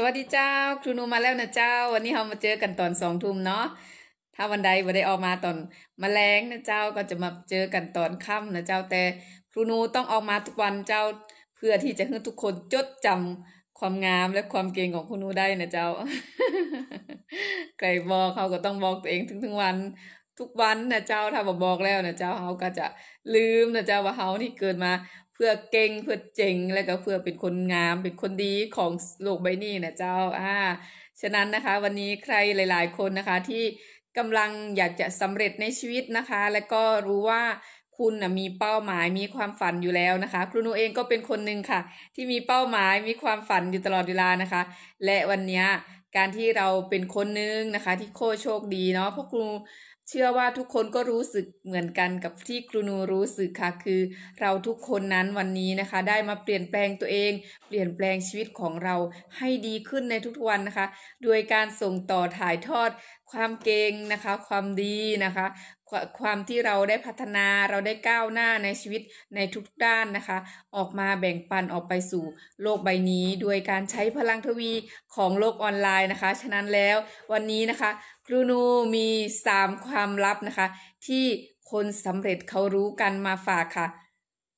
สวัสดีเจ้าครูนูมาแล้วนะเจ้าวันนี้เรามาเจอกันตอนสองทุ่มเนาะถ้าวันใดวันใดออกมาตอนมแรลงนะเจ้าก็จะมาเจอกันตอนค่ำนะเจ้าแต่ครูนูต้องออกมาทุกวันเจ้า เพื่อที่จะให้ทุกคนจดจำความงามและความเก่งของครูนูได้นะเจ้าใครบอกเขาก็ต้องบอกตัวเองทุงทุกวัน ทุกวันนะเจ้าถ้าบอกบอกแล้วนะเจ้าเขาก็จะลืมนะเจ้าว่าเขานี่เกิดมาพื่อเก่งเพื่อเจ๋งแล้วก็เพื่อเป็นคนงาม เป็นคนดีของโลกใบนี้นะเจ้าอ่าฉะนั้นนะคะ วันนี้ใครหลาย ๆ คนนะคะ ที่กำลังอยากจะสำเร็จในชีวิตนะคะ และก็รู้ว่าคุณนะมีเป้าหมายมีความฝันอยู่แล้วนะคะครูนูเองก็เป็นคนหนึ่งค่ะ ที่มีเป้าหมายมีความฝันอยู่ตลอดเวลานะคะ และวันนี้การที่เราเป็นคนนึงนะคะ ที่โคโชคดีเนาะพวกครูเชื่อว่าทุกคนก็รู้สึกเหมือนกันกับที่ครูนูรู้สึกค่ะ คือเราทุกคนนั้นวันนี้นะคะได้มาเปลี่ยนแปลงตัวเอง เปลี่ยนแปลงชีวิตของเราให้ดีขึ้นในทุกวันนะคะ โดยการส่งต่อถ่ายทอดความเก่งนะคะ ความดีนะคะ ความที่เราได้พัฒนาเราได้ก้าวหน้าในชีวิตในทุกด้านนะคะ ออกมาแบ่งปันออกไปสู่โลกใบนี้โดยการใช้พลังทวีของโลกออนไลน์นะคะฉะนั้นแล้ววันนี้นะคะครูนูมี 3 ความลับนะคะ ที่คนสำเร็จเขารู้กันมาฝากค่ะ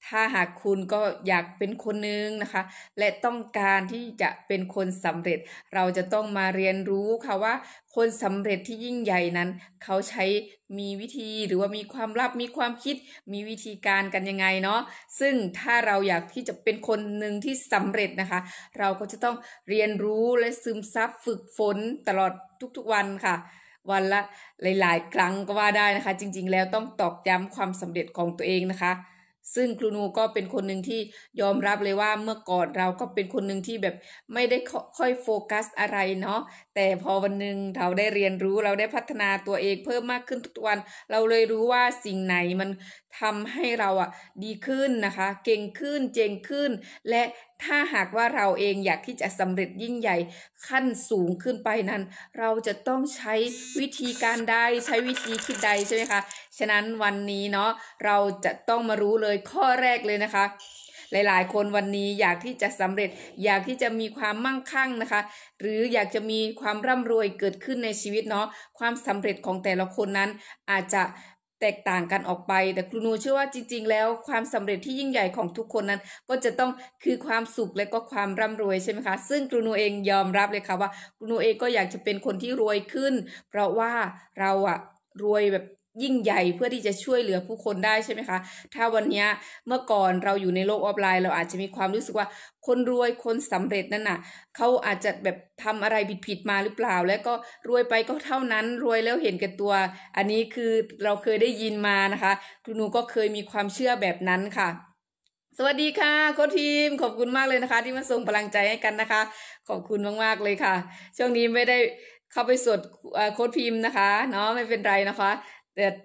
ถ้าหากคุณก็อยากเป็นคนหนึ่งนะคะ และต้องการที่จะเป็นคนสำเร็จ เราจะต้องมาเรียนรู้ค่ะว่า คนสำเร็จที่ยิ่งใหญ่นั้น เขาใช้มีวิธีหรือว่ามีความลับมีความคิดมีวิธีการกันยังไงเนาะซึ่งถ้าเราอยากที่จะเป็นคนหนึ่งที่สำเร็จนะคะ เราก็จะต้องเรียนรู้และซึมซับฝึกฝนตลอดทุกๆวันค่ะ วันละหลายๆครั้งก็ว่าได้นะคะ จริงๆ แล้วต้องตอกย้ำความสำเร็จของตัวเองนะคะซึ่งครูนูก็เป็นคนหนึ่งที่ยอมรับเลยว่าเมื่อก่อนเราก็เป็นคนหนึ่งที่แบบไม่ได้ค่อยโฟกัสอะไรเนาะแต่พอวันหนึ่งเราได้เรียนรู้เราได้พัฒนาตัวเองเพิ่มมากขึ้นทุกวัน เราเลยรู้ว่าสิ่งไหนมันทำให้เราอ่ะดีขึ้นนะคะ เก่งขึ้นเจงขึ้น และถ้าหากว่าเราเองอยากที่จะสำเร็จยิ่งใหญ่ ขั้นสูงขึ้นไปนั้นเราจะต้องใช้วิธีการใดใช้วิธีคิดใดใช่ไหมคะ ฉะนั้นวันนี้เนาะเราจะต้องมารู้เลยข้อแรกเลยนะคะหลาย ๆ คนวันนี้อยากที่จะสำเร็จอยากที่จะมีความมั่งคั่งนะคะ หรืออยากจะมีความร่ำรวยเกิดขึ้นในชีวิต เนาะความสำเร็จของแต่ละคนนั้นอาจจะแตกต่างกันออกไปแต่ครูนู เชื่อว่าจริง ๆ แล้วความสำเร็จที่ยิ่งใหญ่ของทุกคนนั้น ก็จะต้องคือความสุขและก็ความร่ำรวยใช่ไหมคะซึ่งครูนูเองยอมรับเลยค่ะว่าครูนูเองก็อยากจะเป็นคนที่รวยขึ้น เพราะว่าเราอะรวยแบบยิ่งใหญ่เพื่อที่จะช่วยเหลือผู้คนได้ใช่ไหมคะ ถ้าวันนี้เมื่อก่อนเราอยู่ในโลกออฟไลน์เราอาจจะมีความรู้สึกว่า คนรวยคนสำเร็จนั่นน่ะ เขาอาจจะแบบทำอะไรผิดๆมาหรือเปล่า แล้วก็รวยไปก็เท่านั้น รวยแล้วเห็นแก่ตัว อันนี้คือเราเคยได้ยินมานะคะคุณนูก็เคยมีความเชื่อแบบนั้นค่ะ สวัสดีค่ะโค้ชทีมขอบคุณมากเลยนะคะ ที่มาส่งพลังใจให้กันนะคะ ขอบคุณมากๆเลยค่ะ ช่วงนี้ไม่ได้เข้าไปสดโค้ดพิมพ์นะคะ เนาะไม่เป็นไรนะคะ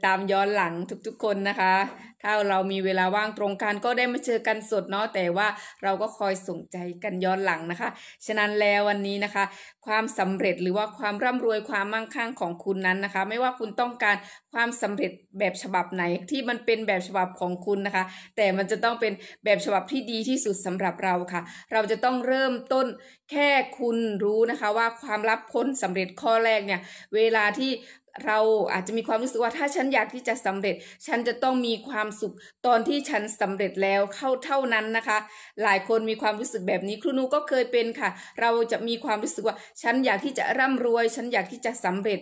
ตามย้อนหลังทุกๆคนนะคะ ถ้าเรามีเวลาว่างตรงกัน ก็ได้มาเจอกันสดเนาะแต่ว่าเราก็คอยส่งใจกันย้อนหลังนะคะ ฉะนั้นแล้ววันนี้นะคะ ความสำเร็จหรือว่าความร่ำรวยความมั่งคั่งของคุณนั้นนะคะ ไม่ว่าคุณต้องการความสำเร็จแบบฉบับไหนที่มันเป็นแบบฉบับของคุณนะคะ แต่มันจะต้องเป็นแบบฉบับที่ดีที่สุดสำหรับเราค่ะ เราจะต้องเริ่มต้นแค่คุณรู้นะคะว่าความลับพ้นสำเร็จข้อแรกเนี่ยเวลาที่เราอาจจะมีความรู้สึกว่าถ้าฉันอยากที่จะสำเร็จ ฉันจะต้องมีความสุขตอนที่ฉันสำเร็จแล้วเข้าเท่านั้นนะคะ หลายคนมีความรู้สึกแบบนี้ครูนูก็เคยเป็นค่ะ เราจะมีความรู้สึกว่าฉันอยากที่จะ ร่ำรวย ฉันอยากที่จะสำเร็จ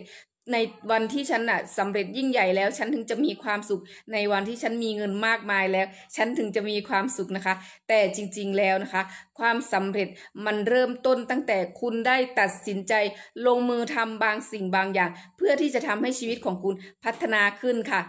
ในวันที่ฉันอะสำเร็จยิ่งใหญ่แล้วฉันถึงจะมีความสุข ในวันที่ฉันมีเงินมากมายแล้ว ฉันถึงจะมีความสุขนะคะ แต่จริงๆแล้วนะคะ ความสำเร็จมันเริ่มต้นตั้งแต่คุณได้ตัดสินใจ ลงมือทำบางสิ่งบางอย่าง เพื่อที่จะทำให้ชีวิตของคุณพัฒนาขึ้นค่ะ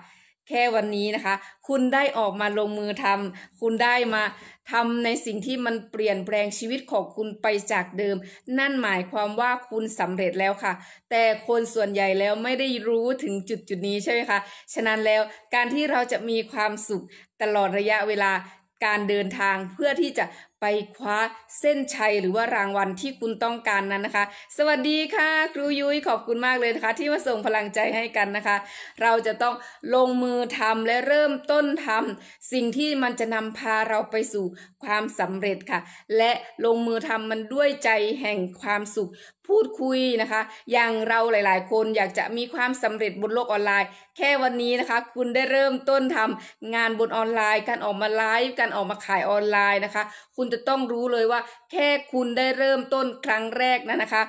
แค่วันนี้นะคะ คุณได้ออกมาลงมือทำคุณได้มาทำในสิ่งที่มันเปลี่ยนแปลงชีวิตของคุณไปจากเดิม นั่นหมายความว่าคุณสำเร็จแล้วค่ะ แต่คนส่วนใหญ่แล้วไม่ได้รู้ถึงจุดจุดนี้ใช่ไหมคะ ฉะนั้นแล้วการที่เราจะมีความสุขตลอดระยะเวลาการเดินทางเพื่อที่จะไปคว้าเส้นชัยหรือว่ารางวัลที่คุณต้องการนั้นนะคะ สวัสดีค่ะ ครูยุ้ยขอบคุณมากเลยนะคะที่มาส่งพลังใจให้กันนะคะ เราจะต้องลงมือทำและเริ่มต้นทำ สิ่งที่มันจะนำพาเราไปสู่ความสำเร็จค่ะ และลงมือทำมันด้วยใจแห่งความสุขพูดคุยนะคะ อย่างเราหลาย ๆ คนอยากจะมีความสำเร็จบนโลกออนไลน์แค่วันนี้นะคะคุณได้เริ่มต้นทำงานบนออนไลน์การออกมาไลฟ์การออกมาขายออนไลน์นะคะ คุณคุณจะต้องรู้เลยว่าแค่คุณได้เริ่มต้นครั้งแรกนะนะคะ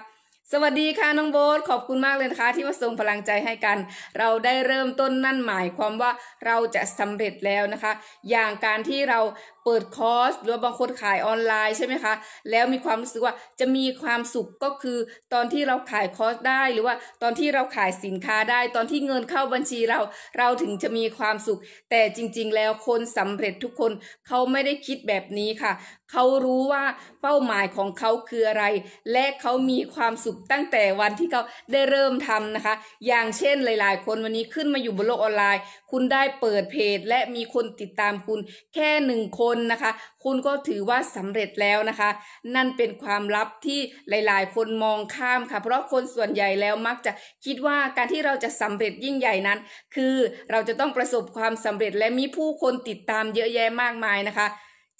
สวัสดีค่ะน้องโบสขอบคุณมากเลยนะคะ ที่มาส่งพลังใจให้กัน เราได้เริ่มต้นนั่นหมายความว่าเราจะสำเร็จแล้วนะคะ อย่างการที่เราเปิดคอร์สหรือบางคนขายออนไลน์ใช่ไหมคะแล้วมีความรู้สึกว่าจะมีความสุขก็คือตอนที่เราขายคอร์สได้ หรือว่าตอนที่เราขายสินค้าได้ ตอนที่เงินเข้าบัญชีเราเราถึงจะมีความสุข แต่จริงๆ แล้วคนสำเร็จทุกคนเขาไม่ได้คิดแบบนี้ค่ะ เขารู้ว่าเป้าหมายของเขาคืออะไร และเขามีความสุขตั้งแต่วันที่เขาได้เริ่มทำนะคะ อย่างเช่นหลายๆ คนวันนี้ขึ้นมาอยู่บนโลกออนไลน์ คุณได้เปิดเพจ และมีคนติดตามคุณแค่หนึ่งคนคนนะคะคุณก็ถือว่าสำเร็จแล้วนะคะ นั่นเป็นความลับที่หลายๆ คนมองข้ามค่ะ เพราะคนส่วนใหญ่แล้วมักจะคิดว่าการที่เราจะสำเร็จยิ่งใหญ่นั้น คือเราจะต้องประสบความสำเร็จและมีผู้คนติดตามเยอะแยะมากมายนะคะ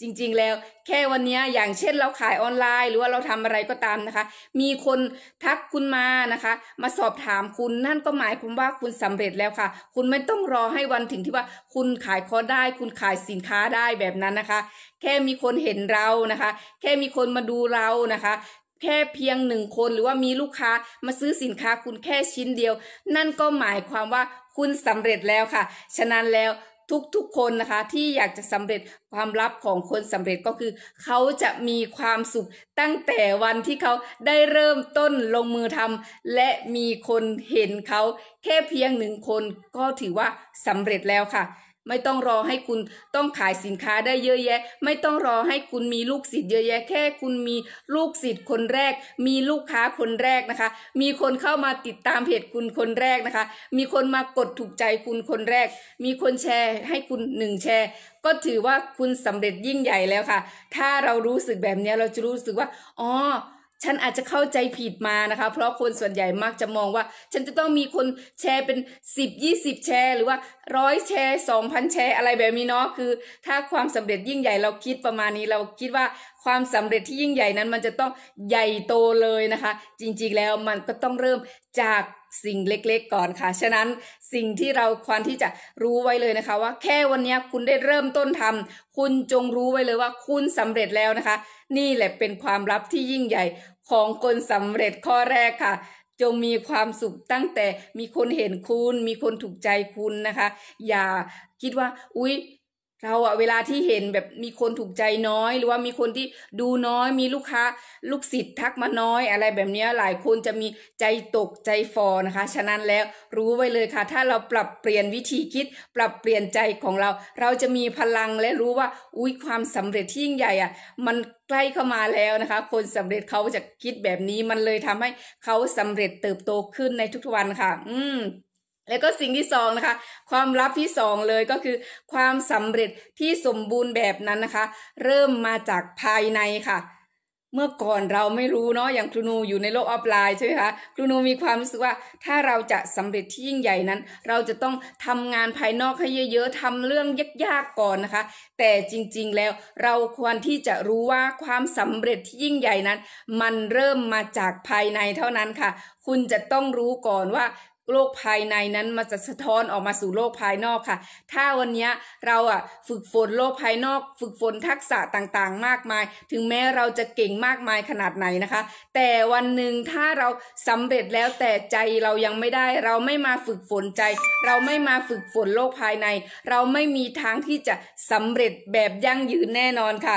จริงๆแล้วแค่วันนี้อย่างเช่นเราขายออนไลน์ หรือว่าเราทำอะไรก็ตามนะคะ มีคนทักคุณมานะคะ มาสอบถามคุณนั่นก็หมายความว่าคุณสำเร็จแล้วค่ะ คุณไม่ต้องรอให้วันถึงที่ว่า คุณขายคอได้ คุณขายสินค้าได้แบบนั้นนะคะ แค่มีคนเห็นเรานะคะ แค่มีคนมาดูเรานะคะ แค่เพียงหนึ่งคนหรือว่ามีลูกค้ามาซื้อสินค้าคุณแค่ชิ้นเดียว นั่นก็หมายความว่าคุณสำเร็จแล้วค่ะ ฉะนั้นแล้วทุก ๆ คนนะคะที่อยากจะสำเร็จความลับของคนสำเร็จก็คือ เขาจะมีความสุขตั้งแต่วันที่เขาได้เริ่มต้นลงมือทำ และมีคนเห็นเขาแค่เพียงหนึ่งคนก็ถือว่าสำเร็จแล้วค่ะไม่ต้องรอให้คุณต้องขายสินค้าได้เยอะแยะ ไม่ต้องรอให้คุณมีลูกศิษย์เยอะแยะ แค่คุณมีลูกศิษย์คนแรกมีลูกค้าคนแรกนะคะ มีคนเข้ามาติดตามเพจคุณคนแรกนะคะ มีคนมากดถูกใจคุณคนแรก มีคนแชร์ให้คุณหนึ่งแชร์ ก็ถือว่าคุณสำเร็จยิ่งใหญ่แล้วค่ะ ถ้าเรารู้สึกแบบนี้เราจะรู้สึกว่าอ๋อฉันอาจจะเข้าใจผิดมานะคะ เพราะคนส่วนใหญ่มักจะมองว่า ฉันจะต้องมีคนแชร์เป็น10 20 แชร์ หรือว่าร้อยแชร์ 2,000 แชร์อะไรแบบนี้เนาะคือ ถ้าความสำเร็จยิ่งใหญ่ เราคิดประมาณนี้ เราคิดว่าความสำเร็จที่ยิ่งใหญ่นั้นมันจะต้องใหญ่โตเลยนะคะ จริงๆแล้วมันก็ต้องเริ่มจากสิ่งเล็กๆ ก่อนค่ะฉะนั้นสิ่งที่เราควรที่จะรู้ไว้เลยนะคะ ว่าแค่วันนี้คุณได้เริ่มต้นทำ คุณจงรู้ไว้เลยว่าคุณสำเร็จแล้วนะคะ นี่แหละเป็นความลับที่ยิ่งใหญ่ของคนสำเร็จข้อแรกค่ะ จงมีความสุขตั้งแต่มีคนเห็นคุณมีคนถูกใจคุณนะคะ อย่าคิดว่า อุ๊ยเราอะเวลาที่เห็นแบบมีคนถูกใจน้อย หรือว่ามีคนที่ดูน้อยมีลูกค้า ลูกศิษย์ทักมาน้อย อะไรแบบนี้หลายคนจะมีใจตกใจฟอนะคะ ฉะนั้นแล้วรู้ไว้เลยค่ะถ้าเราปรับเปลี่ยนวิธีคิด ปรับเปลี่ยนใจของเรา เราจะมีพลังและรู้ว่าอุ้ยความสำเร็จที่ยิ่งใหญ่อะมันใกล้เข้ามาแล้วนะคะ คนสำเร็จเขาจะคิดแบบนี้มันเลยทำให้เขาสำเร็จเติบโตขึ้นในทุกๆวันค่ะ อืมแล้วก็สิ่งที่สองนะคะความลับที่สองเลยก็คือ ความสำเร็จที่สมบูรณ์แบบนั้นนะคะ เริ่มมาจากภายในค่ะ เมื่อก่อนเราไม่รู้เนาะอย่างครูนูอยู่ในโลกออฟไลน์ใช่ไหมคะครูนูมีความรู้สึกว่า ถ้าเราจะสำเร็จที่ยิ่งใหญ่นั้น เราจะต้องทำงานภายนอกให้เยอะๆ ทำเรื่องยากๆก่อนนะคะ แต่จริงๆแล้วเราควรที่จะรู้ว่าความสำเร็จที่ยิ่งใหญ่นั้น มันเริ่มมาจากภายในเท่านั้นค่ะ คุณจะต้องรู้ก่อนว่าโลกภายในนั้นมันจะสะท้อนออกมาสู่โลกภายนอกค่ะ ถ้าวันนี้เราอ่ะฝึกฝนโลกภายนอก ฝึกฝนทักษะต่างๆ มากมาย ถึงแม้เราจะเก่งมากมายขนาดไหนนะคะ แต่วันหนึ่งถ้าเราสำเร็จแล้วแต่ใจเรายังไม่ได้เราไม่มาฝึกฝนใจ เราไม่มาฝึกฝนโลกภายใน เราไม่มีทางที่จะสำเร็จแบบยั่งยืนแน่นอนค่ะ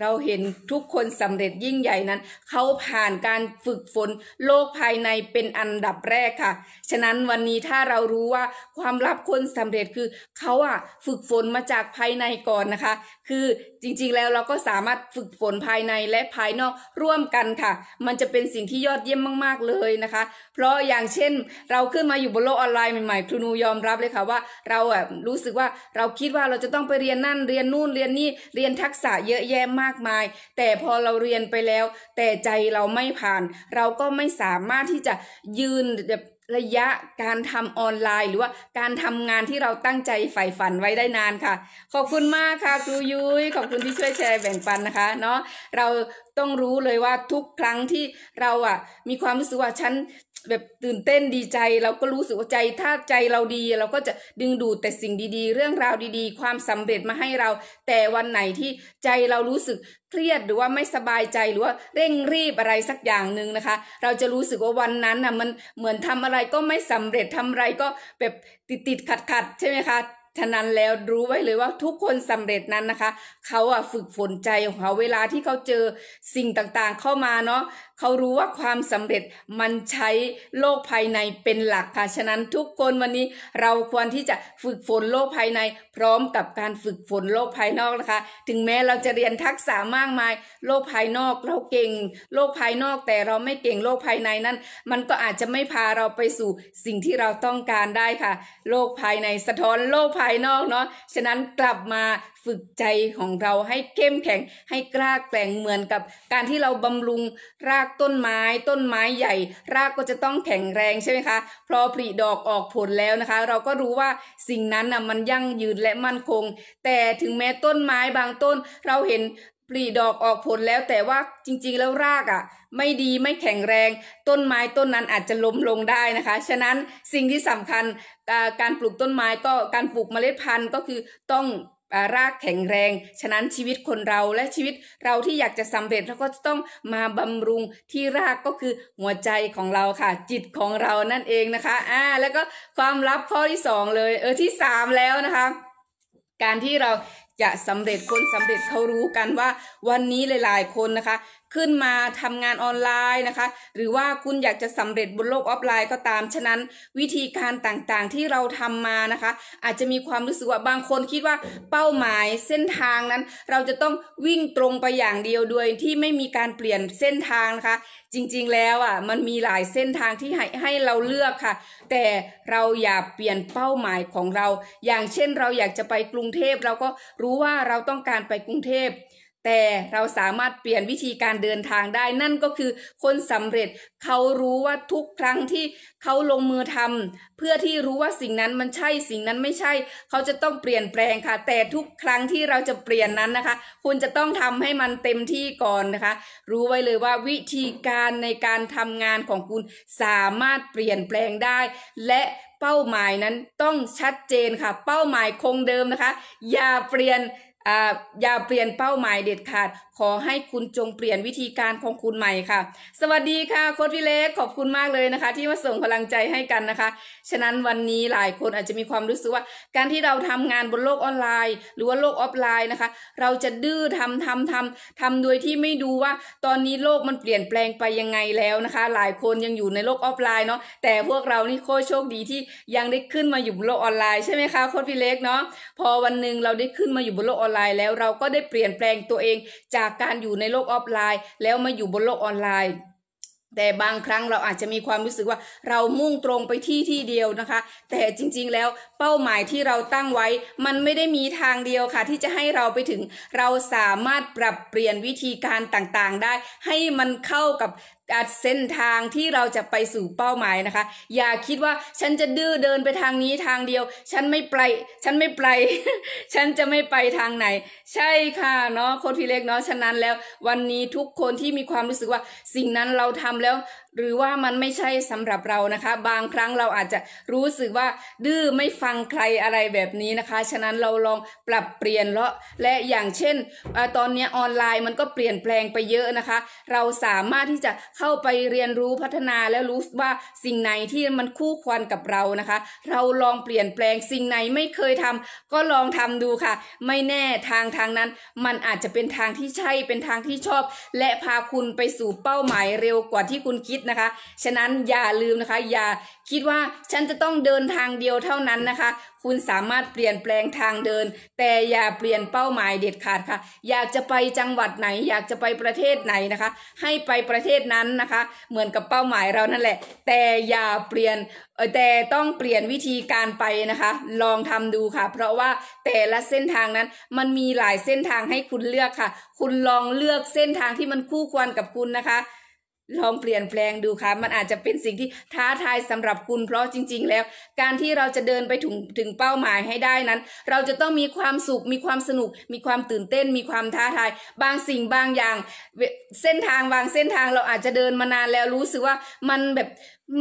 เราเห็นทุกคนสำเร็จยิ่งใหญ่นั้นเขาผ่านการฝึกฝนโลกภายในเป็นอันดับแรกค่ะฉะนั้นวันนี้ถ้าเรารู้ว่าความลับคนสำเร็จคือเขาอะฝึกฝนมาจากภายในก่อนนะคะคือ จริงๆแล้วเราก็สามารถฝึกฝนภายในและภายนอกร่วมกันค่ะ มันจะเป็นสิ่งที่ยอดเยี่ยมมากๆเลยนะคะ เพราะอย่างเช่นเราขึ้นมาอยู่บนโลกออนไลน์ใหม่ๆครูนูยอมรับเลยค่ะ ว่า เราแบบรู้สึกว่าเราคิดว่าเราจะต้องไปเรียนนั่นเรียนนู่นเรียนนี่เรียนทักษะเยอะแยะมากมาย แต่พอเราเรียนไปแล้ว แต่ใจเราไม่ผ่าน เราก็ไม่สามารถที่จะยืนแบบระยะการทำออนไลน์หรือว่าการทำงานที่เราตั้งใจใฝ่ฝันไว้ได้นานค่ะ ขอบคุณมากค่ะครูยุย้ยขอบคุณที่ช่วยแชร์แบ่งปันนะคะเนาะเราต้องรู้เลยว่าทุกครั้งที่เราอ่ะมีความรู้สึกว่าฉันแบบตื่นเต้นดีใจเราก็รู้สึกว่าใจถ้าใจเราดี เราก็จะดึงดูดแต่สิ่งดีๆ เรื่องราวดีๆ ความสำเร็จมาให้เราแต่วันไหนที่ใจเรารู้สึกเครียดหรือว่าไม่สบายใจหรือว่าเร่งรีบอะไรสักอย่างหนึ่งนะคะ เราจะรู้สึกว่าวันนั้นน่ะมันเหมือนทำอะไรก็ไม่สำเร็จทำอะไรก็แบบติดติดขัดขัดใช่ไหมคะ ฉะนั้นแล้วรู้ไว้เลยว่าทุกคนสำเร็จนั้นนะคะ เขาอ่ะฝึกฝนใจของเขาเวลาที่เขาเจอสิ่งต่างๆ เข้ามาเนาะเขารู้ว่าความสำเร็จมันใช้โลกภายในเป็นหลักค่ะฉะนั้น ทุกคนวันนี้เราควรที่จะฝึกฝนโลกภายใน พร้อมกับการฝึกฝนโลกภายนอกนะคะ ถึงแม้เราจะเรียนทักษะมากมาย โลกภายนอก เราเก่ง โลกภายนอก แต่เราไม่เก่งโลกภายในนั้น มันก็อาจจะไม่พาเราไปสู่สิ่งที่เราต้องการได้ค่ะ โลกภายในสะท้อนโลกภายนอกเนาะ ฉะนั้นกลับมาฝึกใจของเราให้เข้มแข็งให้กล้าแกร่งเหมือนกับการที่เราบำรุงรากต้นไม้ ต้นไม้ใหญ่ รากก็จะต้องแข็งแรงใช่ไหมคะพอผลิดอกออกผลแล้วนะคะ เราก็รู้ว่าสิ่งนั้นอ่ะมันยั่งยืนและมั่นคง แต่ถึงแม้ต้นไม้บางต้นเราเห็นผลิดอกออกผลแล้ว แต่ว่าจริงๆ แล้วรากอะ่ะ ไม่ดีไม่แข็งแรง ต้นไม้ต้นนั้นอาจจะล้มลงได้นะคะ ฉะนั้นสิ่งที่สำคัญการปลูกต้นไม้ก็การปลูกเมล็ดพันธุ์ก็คือต้องรากแข็งแรง ฉะนั้นชีวิตคนเราและชีวิตเราที่อยากจะสำเร็จเราก็ต้องมาบำรุงที่รากก็คือหัวใจของเราค่ะ จิตของเรา นั่นเองนะคะ อ่า แล้วก็ความลับข้อที่สองเลย เออ ที่สามแล้วนะคะ การที่เราจะสำเร็จคนสำเร็จเขารู้กันว่า วันนี้หลาย ๆ คนนะคะขึ้นมาทำงานออนไลน์นะคะ หรือว่าคุณอยากจะสำเร็จบนโลกออฟไลน์ก็ตาม ฉะนั้นวิธีการต่างๆที่เราทำมานะคะ อาจจะมีความรู้สึกว่า บางคนคิดว่าเป้าหมายเส้นทางนั้นเราจะต้องวิ่งตรงไปอย่างเดียวโดยที่ไม่มีการเปลี่ยนเส้นทางนะคะจริงๆแล้วอ่ะมันมีหลายเส้นทางที่ให้ให้เราเลือกค่ะ แต่เราอย่าเปลี่ยนเป้าหมายของเรา อย่างเช่นเราอยากจะไปกรุงเทพเราก็รู้ว่าเราต้องการไปกรุงเทพแต่เราสามารถเปลี่ยนวิธีการเดินทางได้ นั่นก็คือคนสำเร็จเขารู้ว่าทุกครั้งที่เขาลงมือทำเพื่อที่รู้ว่าสิ่งนั้นมันใช่สิ่งนั้นไม่ใช่ เขาจะต้องเปลี่ยนแปลงค่ะ แต่ทุกครั้งที่เราจะเปลี่ยนนั้นนะคะ คุณจะต้องทำให้มันเต็มที่ก่อนนะคะ รู้ไว้เลยว่าวิธีการในการทำงานของคุณสามารถเปลี่ยนแปลงได้ และเป้าหมายนั้นต้องชัดเจนค่ะ เป้าหมายคงเดิมนะคะ อย่าเปลี่ยนอย่าเปลี่ยนเป้าหมายเด็ดขาดขอให้คุณจงเปลี่ยนวิธีการของคุณใหม่ค่ะ สวัสดีค่ะโค้ดพี่เล็กขอบคุณมากเลยนะคะที่มาส่งพลังใจให้กันนะคะ ฉะนั้นวันนี้หลายคนอาจจะมีความรู้สึกว่า การที่เราทำงานบนโลกออนไลน์ หรือว่าโลกออฟไลน์นะคะ เราจะดื้อทำทำทำทำโดยที่ไม่ดูว่าตอนนี้โลกมันเปลี่ยนแปลงไปยังไงแล้วนะคะ หลายคนยังอยู่ในโลกออฟไลน์เนาะแต่พวกเรานี่โคตรโชคดีที่ยังได้ขึ้นมาอยู่บนโลกออนไลน์ใช่ไหมคะโค้ดพี่เล็กเนาะพอวันหนึ่งเราได้ขึ้นมาอยู่บนโลกออนไลน์แล้วเราก็ได้เปลี่ยนแปลงตัวเองจากากการอยู่ในโลกออฟไลน์ แล้วมาอยู่บนโลกออนไลน์ แต่บางครั้งเราอาจจะมีความรู้สึกว่าเรามุ่งตรงไปที่ที่เดียวนะคะ แต่จริงๆแล้วเป้าหมายที่เราตั้งไว้ มันไม่ได้มีทางเดียวค่ะที่จะให้เราไปถึงเราสามารถปรับเปลี่ยนวิธีการต่างๆได้ ให้มันเข้ากับเส้นทางที่เราจะไปสู่เป้าหมายนะคะ อย่าคิดว่าฉันจะดื้อเดินไปทางนี้ทางเดียว ฉันไม่ไปฉันไม่ไปฉันจะไม่ไปทางไหน ใช่ค่ะ เนาะคนพี่เล็กเนาะฉะนั้นแล้ววันนี้ทุกคนที่มีความรู้สึกว่าสิ่งนั้นเราทำแล้วหรือว่ามันไม่ใช่สำหรับเรานะคะ บางครั้งเราอาจจะรู้สึกว่าดื้อไม่ฟังใครอะไรแบบนี้นะคะ ฉะนั้นเราลองปรับเปลี่ยนเลาะและอย่างเช่นตอนนี้ออนไลน์มันก็เปลี่ยนแปลงไปเยอะนะคะ เราสามารถที่จะเข้าไปเรียนรู้พัฒนาแล้วรู้ว่าสิ่งไหนที่มันคู่ควรกับเรานะคะ เราลองเปลี่ยนแปลงสิ่งไหนไม่เคยทำ ก็ลองทำดูค่ะ ไม่แน่ทางทางนั้นมันอาจจะเป็นทางที่ใช่เป็นทางที่ชอบ และพาคุณไปสู่เป้าหมายเร็วกว่าที่คุณคิดนะคะฉะนั้นอย่าลืมนะคะ อย่าคิดว่าฉันจะต้องเดินทางเดียวเท่านั้นนะคะ คุณสามารถเปลี่ยนแปลงทางเดิน แต่อย่าเปลี่ยนเป้าหมายเด็ดขาดค่ะ อยากจะไปจังหวัดไหน อยากจะไปประเทศไหนนะคะ ให้ไปประเทศนั้นนะคะ เหมือนกับเป้าหมายเรานั่นแหละ แต่อย่าเปลี่ยนแต่ต้องเปลี่ยนวิธีการไปนะคะ ลองทำดูค่ะ เพราะว่าแต่ละเส้นทางนั้นมันมีหลายเส้นทางให้คุณเลือกค่ะ คุณลองเลือกเส้นทางที่มันคู่ควรกับคุณนะคะลองเปลี่ยนแปลงดูค่ะมันอาจจะเป็นสิ่งที่ท้าทายสำหรับคุณเพราะจริงๆแล้ว การที่เราจะเดินไปถึงถึงเป้าหมายให้ได้นั้น เราจะต้องมีความสุขมีความสนุกมีความตื่นเต้นมีความท้าทายบางสิ่งบางอย่างเส้นทางบางเส้นทางเราอาจจะเดินมานานแล้วรู้สึกว่ามันแบบ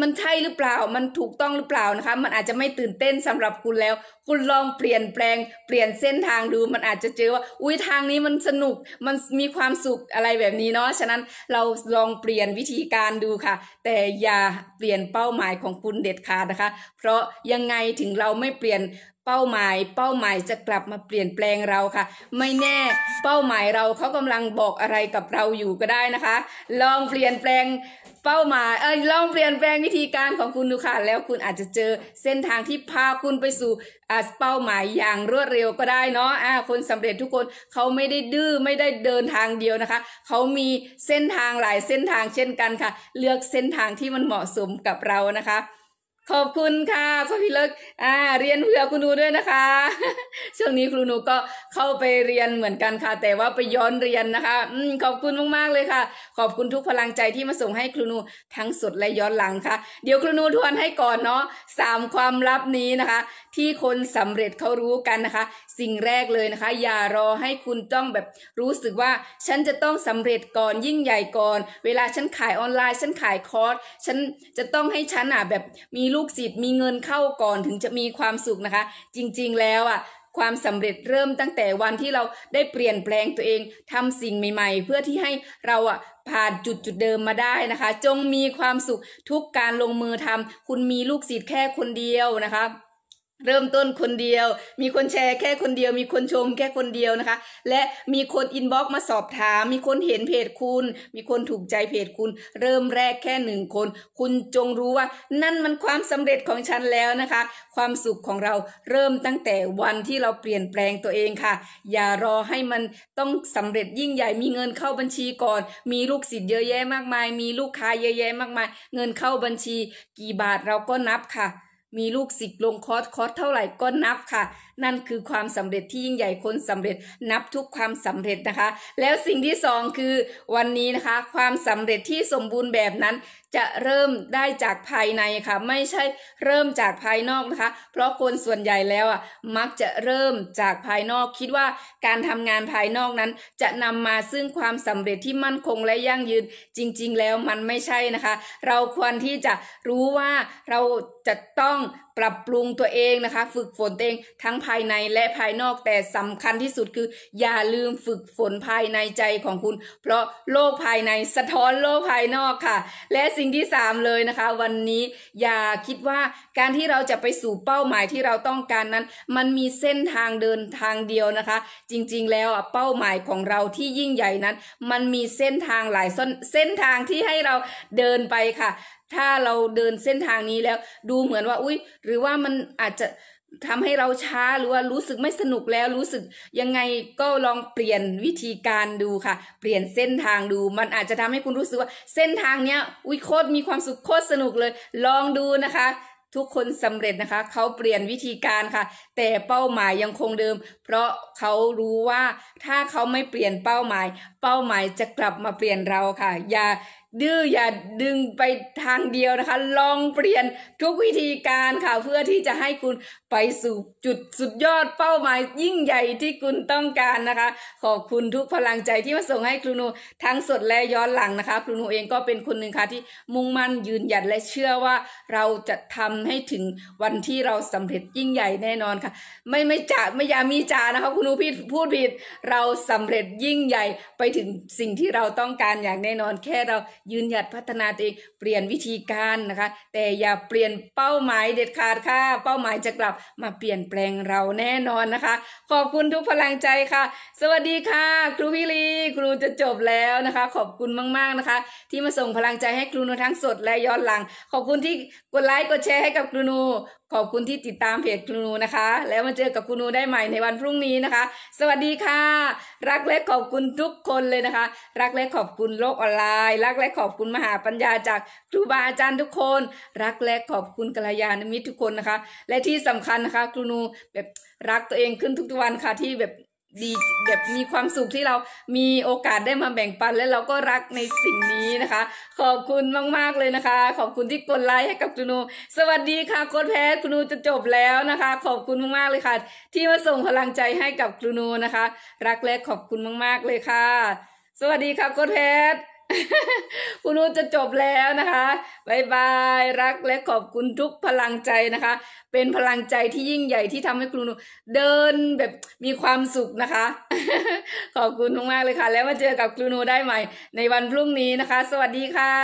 มันใช่หรือเปล่า มันถูกต้องหรือเปล่านะคะ มันอาจจะไม่ตื่นเต้นสำหรับคุณแล้ว คุณลองเปลี่ยนแปลง เปลี่ยนเส้นทางดู มันอาจจะเจอว่า อุ้ยทางนี้มันสนุก มันมีความสุขอะไรแบบนี้เนาะ ฉะนั้นเราลองเปลี่ยนวิธีการดูค่ะ แต่อย่าเปลี่ยนเป้าหมายของคุณเด็ดขาดนะคะ เพราะยังไงถึงเราไม่เปลี่ยนเป้าหมายเป้าหมายจะกลับมาเปลี่ยนแปลงเราค่ะ ไม่แน่เป้าหมายเราเขากำลังบอกอะไรกับเราอยู่ก็ได้นะคะ ลองเปลี่ยนแปลงเป้าหมายเออลองเปลี่ยนแปลงวิธีการของคุณดูค่ะ แล้วคุณอาจจะเจอเส้นทางที่พาคุณไปสู่เป้าหมายอย่างรวดเร็วก็ได้เนาะอ่าคนสำเร็จทุกคนเขาไม่ได้ดื้อไม่ได้เดินทางเดียวนะคะเขามีเส้นทางหลายเส้นทางเช่นกันค่ะ เลือกเส้นทางที่มันเหมาะสมกับเรานะคะขอบคุณค่ะอพิเลิกอ่าเรียนเผื่อคุณคูด้วยนะคะ ช่วงนี้ครูหนูก็เข้าไปเรียนเหมือนกันค่ะ แต่ว่าไปย้อนเรียนนะคะอขอบคุณมากๆเลยค่ะ ขอบคุณทุกพลังใจที่มาส่งให้ครูนูทั้งสดและย้อนหลังค่ะ เดี๋ยวครูนูทวนให้ก่อนเนาะสามความลับนี้นะคะที่คนสำเร็จเขารู้กันนะคะ สิ่งแรกเลยนะคะ อย่ารอให้คุณต้องแบบรู้สึกว่า ฉันจะต้องสำเร็จก่อนยิ่งใหญ่ก่อนเวลาฉันขายออนไลน์ ฉันขายคอร์สฉันจะต้องให้ฉันอ่ะ แบบมีลูกศิษย์มีเงินเข้าก่อนถึงจะมีความสุขนะคะ จริงๆ แล้วอ่ะความสำเร็จเริ่มตั้งแต่วันที่เราได้เปลี่ยนแปลงตัวเองทำสิ่งใหม่ๆเพื่อที่ให้เราอ่ะผ่านจุดจุดเดิมมาได้นะคะ จงมีความสุขทุกการลงมือทำคุณมีลูกศิษย์แค่คนเดียวนะคะเริ่มต้นคนเดียวมีคนแชร์แค่คนเดียว มีคนชมแค่คนเดียวนะคะ และมีคนอินบ็อกมาสอบถาม มีคนเห็นเพจคุณ มีคนถูกใจเพจคุณ เริ่มแรกแค่หนึ่งคน คุณจงรู้ว่า นั่นมันความสำเร็จของฉันแล้วนะคะ ความสุขของเราเริ่มตั้งแต่วันที่เราเปลี่ยนแปลงตัวเองค่ะ อย่ารอให้มันต้องสำเร็จยิ่งใหญ่มีเงินเข้าบัญชีก่อน มีลูกศิษย์เยอะแยะมากมายมีลูกค้าเยอะแยะมากมายเงินเข้าบัญชี กี่บาทเราก็นับค่ะมีลูกศิษย์ลงคอร์สคอร์สเท่าไหร่ก็นับค่ะนั่นคือความสำเร็จที่ยิ่งใหญ่คนสำเร็จนับทุกความสำเร็จนะคะ แล้วสิ่งที่สองคือวันนี้นะคะ ความสำเร็จที่สมบูรณ์แบบนั้น จะเริ่มได้จากภายในค่ะไม่ใช่เริ่มจากภายนอกนะคะ เพราะคนส่วนใหญ่แล้วอ่ะมักจะเริ่มจากภายนอก คิดว่าการทำงานภายนอกนั้น จะนำมาซึ่งความสำเร็จที่มั่นคงและยั่งยืนจริง ๆแล้วมันไม่ใช่นะคะ เราควรที่จะรู้ว่าเราจะต้องปรับปรุงตัวเองนะคะ ฝึกฝนตัวเองทั้งภายใน และภายนอกแต่สำคัญที่สุดคือ อย่าลืมฝึกฝนภายในใจของคุณ เพราะโลกภายในสะท้อนโลกภายนอกค่ะ และสิ่งที่3เลยนะคะ วันนี้อย่าคิดว่าการที่เราจะไปสู่เป้าหมายที่เราต้องการนั้น มันมีเส้นทางเดินทางเดียวนะคะ จริงๆแล้วเป้าหมายของเราที่ยิ่งใหญ่นั้น มันมีเส้นทางหลายเส้นทางที่ให้เราเดินไปค่ะถ้าเราเดินเส้นทางนี้แล้วดูเหมือนว่าอุ้ยหรือว่ามันอาจจะทำให้เราช้าหรือว่ารู้สึกไม่สนุกแล้วรู้สึกยังไงก็ลองเปลี่ยนวิธีการดูค่ะ เปลี่ยนเส้นทางดู มันอาจจะทำให้คุณรู้สึกว่า เส้นทางเนี้ยอุ้ยโคตรมีความสุขโคตรสนุกเลย ลองดูนะคะ ทุกคนสำเร็จนะคะ เขาเปลี่ยนวิธีการค่ะ แต่เป้าหมายยังคงเดิม เพราะเขารู้ว่า ถ้าเขาไม่เปลี่ยนเป้าหมาย เป้าหมายจะกลับมาเปลี่ยนเราค่ะ อย่าดื้ออย่าดึงไปทางเดียวนะคะ ลองเปลี่ยนทุกวิธีการค่ะ เพื่อที่จะให้คุณไปสู่จุดสุดยอดเป้าหมายยิ่งใหญ่ที่คุณต้องการนะคะ ขอบคุณทุกพลังใจที่มาส่งให้ครูนูทั้งสดและย้อนหลังนะคะ ครูนูเองก็เป็นคนหนึ่งค่ะที่มุ่งมั่นยืนหยัดและเชื่อว่าเราจะทำให้ถึงวันที่เราสำเร็จยิ่งใหญ่แน่นอนค่ะ ไม่ไม่จ่าไม่ยามีจ่านะคะครูนูพี่พูดผิดเราสำเร็จยิ่งใหญ่ไปถึงสิ่งที่เราต้องการอย่างแน่นอน แค่เรายืนหยัดพัฒนาตัวเองเปลี่ยนวิธีการนะคะ แต่อย่าเปลี่ยนเป้าหมายเด็ดขาดค่ะเป้าหมายจะกลับมาเปลี่ยนแปลงเราแน่นอนนะคะ ขอบคุณทุกพลังใจค่ะ สวัสดีค่ะครูพิรลี ครูจะจบแล้วนะคะ ขอบคุณมาก ๆนะคะ ที่มาส่งพลังใจให้ครูนูทั้งสดและย้อนหลัง ขอบคุณที่กดไลค์กดแชร์ให้กับครูนูขอบคุณที่ติดตามเพจครูนูนะคะ แล้วมาเจอกับครูนูได้ใหม่ในวันพรุ่งนี้นะคะ สวัสดีค่ะ รักและขอบคุณทุกคนเลยนะคะ รักและขอบคุณโลกออนไลน์ รักและขอบคุณมหาปัญญา จากครูบาอาจารย์ทุกคน รักและขอบคุณกัลยาณมิตรทุกคนนะคะ และที่สำคัญนะคะครูนูแบบรักตัวเองขึ้นทุกๆวันค่ะที่แบบดีแบบมีความสุขที่เรา มีโอกาสได้มาแบ่งปันและเราก็รักในสิ่งนี้นะคะ ขอบคุณมากๆเลยนะคะ ขอบคุณที่กดไลค์ให้กับคุณูสวัสดีค่ะโค้ดแพทคุณูจะจบแล้วนะคะ ขอบคุณมากๆเลยค่ะ ที่มาส่งพลังใจให้กับคุณูนะคะ รักและขอบคุณมากๆเลยค่ะ สวัสดีค่ะโค้ดแพทคุณนูจะจบแล้วนะคะบายบาย รักและขอบคุณทุกพลังใจนะคะ เป็นพลังใจที่ยิ่งใหญ่ที่ทำให้คุณนูเดินแบบมีความสุขนะคะ ขอบคุณมากเลยค่ะ แล้วมาเจอกับคุณนูได้ใหม่ในวันพรุ่งนี้นะคะ สวัสดีค่ะ